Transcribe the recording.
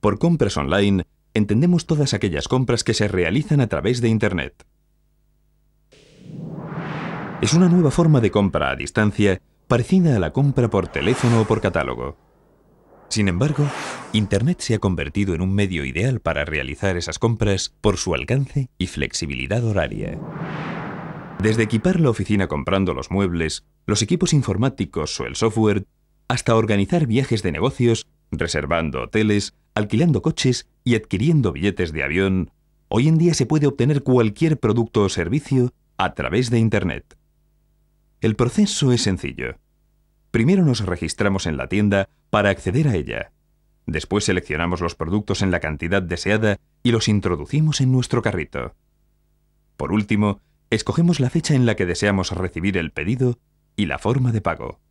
Por compras online entendemos todas aquellas compras que se realizan a través de Internet. Es una nueva forma de compra a distancia parecida a la compra por teléfono o por catálogo. Sin embargo, Internet se ha convertido en un medio ideal para realizar esas compras por su alcance y flexibilidad horaria. Desde equipar la oficina comprando los muebles, los equipos informáticos o el software, hasta organizar viajes de negocios, reservando hoteles, alquilando coches y adquiriendo billetes de avión, hoy en día se puede obtener cualquier producto o servicio a través de Internet. El proceso es sencillo. Primero nos registramos en la tienda para acceder a ella. Después seleccionamos los productos en la cantidad deseada y los introducimos en nuestro carrito. Por último, escogemos la fecha en la que deseamos recibir el pedido y la forma de pago.